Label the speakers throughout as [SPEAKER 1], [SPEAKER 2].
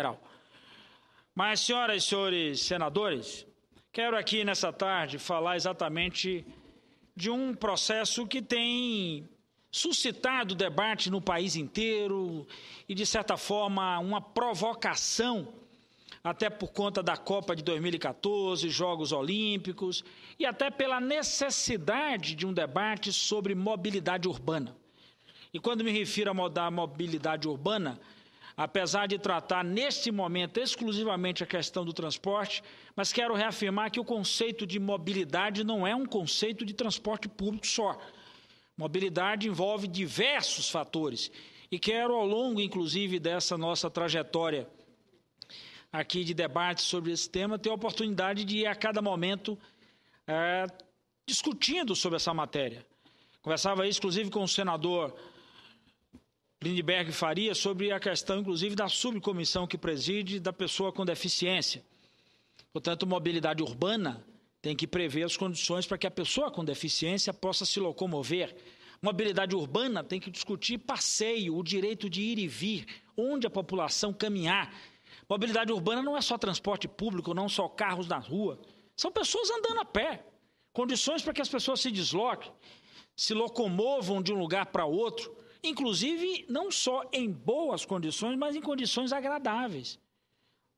[SPEAKER 1] Federal. Mas, senhoras e senhores senadores, quero aqui nessa tarde falar exatamente de um processo que tem suscitado debate no país inteiro e, de certa forma, uma provocação, até por conta da Copa de 2014, Jogos Olímpicos, e até pela necessidade de um debate sobre mobilidade urbana. E quando me refiro à mobilidade urbana, apesar de tratar neste momento exclusivamente a questão do transporte, mas quero reafirmar que o conceito de mobilidade não é um conceito de transporte público só. Mobilidade envolve diversos fatores e quero, ao longo, inclusive, dessa nossa trajetória aqui de debate sobre esse tema, ter a oportunidade de ir a cada momento é, discutindo sobre essa matéria. Conversava, aí, inclusive, com o senador Lindbergh Faria sobre a questão, inclusive, da subcomissão que preside da pessoa com deficiência. Portanto, mobilidade urbana tem que prever as condições para que a pessoa com deficiência possa se locomover. Mobilidade urbana tem que discutir passeio, o direito de ir e vir, onde a população caminhar. Mobilidade urbana não é só transporte público, não só carros na rua. São pessoas andando a pé. Condições para que as pessoas se desloquem, se locomovam de um lugar para outro Inclusive, não só em boas condições, mas em condições agradáveis.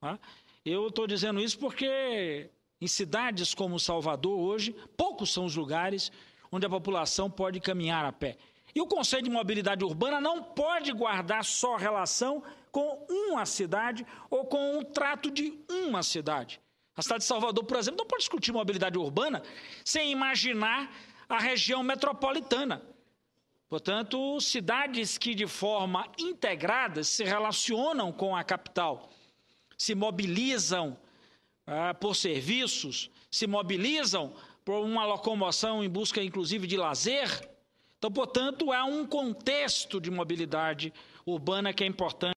[SPEAKER 1] Tá? Eu estou dizendo isso porque em cidades como Salvador hoje, poucos são os lugares onde a população pode caminhar a pé. E o conceito de mobilidade urbana não pode guardar só relação com uma cidade ou com um trato de uma cidade. A cidade de Salvador, por exemplo, não pode discutir mobilidade urbana sem imaginar a região metropolitana. Portanto, cidades que de forma integrada se relacionam com a capital, se mobilizam ah, por serviços, se mobilizam por uma locomoção em busca, inclusive, de lazer. Então, portanto, é um contexto de mobilidade urbana que é importante.